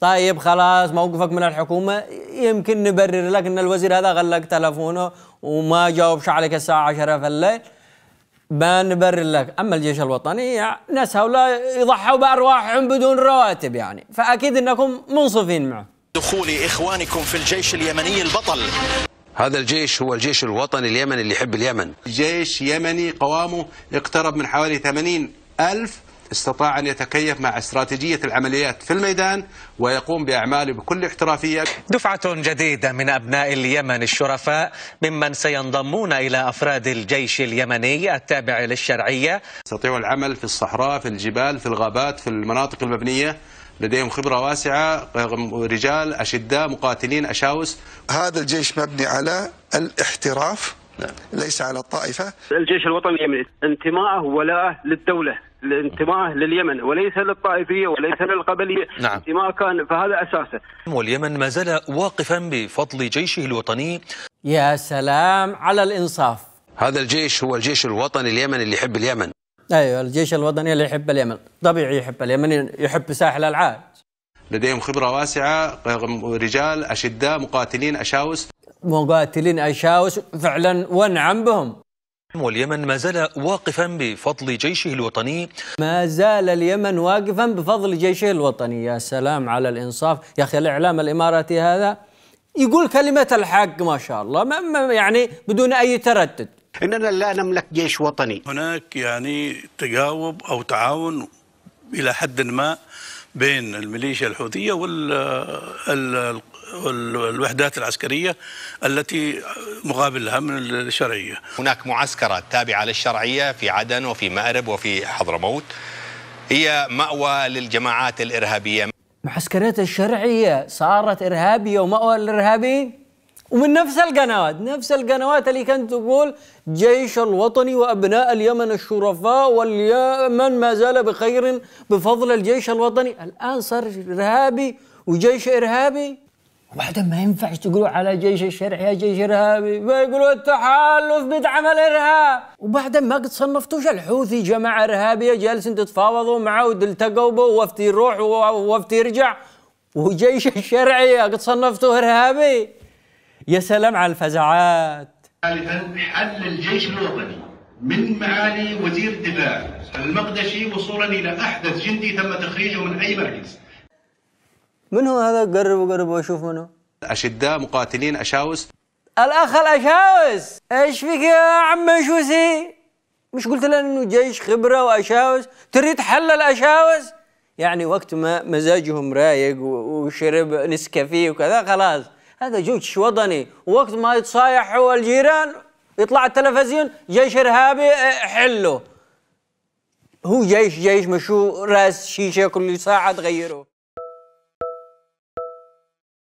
طيب خلاص موقفك من الحكومة يمكن نبرر لك أن الوزير هذا غلق تلفونه وما جاوبش عليك الساعة 10 في الليل ما نبرر لك أما الجيش الوطني يعني ناس هؤلاء يضحوا بأرواحهم بدون رواتب يعني فأكيد أنكم منصفين معه دخول إخوانكم في الجيش اليمني البطل هذا الجيش هو الجيش الوطني اليمني اللي يحب اليمن جيش يمني قوامه اقترب من حوالي 80 ألف استطاع أن يتكيف مع استراتيجية العمليات في الميدان ويقوم بأعماله بكل احترافية دفعة جديدة من أبناء اليمن الشرفاء ممن سينضمون إلى أفراد الجيش اليمني التابع للشرعية يستطيعوا العمل في الصحراء في الجبال في الغابات في المناطق المبنية لديهم خبرة واسعة رجال أشداء مقاتلين أشاوس هذا الجيش مبني على الاحتراف نعم. ليس على الطائفة الجيش الوطني اليمني انتماءه ولاءه للدولة الانتماء لليمن وليس للطائفية وليس للقبلية نعم. انتماء كان فهذا أساسه واليمن ما زال واقفا بفضل جيشه الوطني يا سلام على الإنصاف هذا الجيش هو الجيش الوطني اليمني اللي يحب اليمن ايوه الجيش الوطني اللي يحب اليمن طبيعي يحب اليمن يحب ساحل العاج لديهم خبرة واسعة رجال أشداء مقاتلين أشاوس مقاتلين أشاوس فعلا ونعم بهم واليمن ما زال واقفا بفضل جيشه الوطني ما زال اليمن واقفا بفضل جيشه الوطني يا سلام على الإنصاف يا أخي الإعلام الإماراتي هذا يقول كلمة الحق ما شاء الله ما يعني بدون أي تردد إننا لا نملك جيش وطني هناك يعني تجاوب أو تعاون إلى حد ما بين الميليشيا الحوثية والوحدات العسكرية التي مقابلها من الشرعية هناك معسكرات تابعة للشرعية في عدن وفي مأرب وفي حضرموت هي مأوى للجماعات الإرهابية معسكرات الشرعية صارت إرهابية ومأوى للإرهابيين ومن نفس القنوات نفس القنوات اللي كانت تقول جيش الوطني وأبناء اليمن الشرفاء واليمن ما زال بخير بفضل الجيش الوطني الآن صار إرهابي وجيش إرهابي وبعدين ما ينفعش تقولوا على جيش الشرع يا جيش ارهابي ما يقولوا التحالف بدعم الارهاب وبعدين ما قد صنفتوش الحوثي جماعه ارهابيه جالسين تتفاوضوا معه وتلتقوا به وفتي يروح وفتي يرجع وجيش الشرعي قد صنفته ارهابي يا سلام على الفزعات ثالثا حل الجيش الوطني من معالي وزير الدفاع المقدشي وصولا الى احدث جندي تم تخريجه من اي مركز من هو هذا قربوا قربوا واشوف منه اشداء مقاتلين اشاوس الاخ الاشاوس ايش فيك يا عم شوسي مش قلت لنا انه جيش خبره واشاوس تريد حل الاشاوس يعني وقت ما مزاجهم رايق وشرب نسكافيه وكذا خلاص هذا جيش وطني وقت ما هو الجيران يطلع التلفزيون جيش ارهابي إيه، حله هو جيش جيش مشو راس شيشه كل ساعه تغيره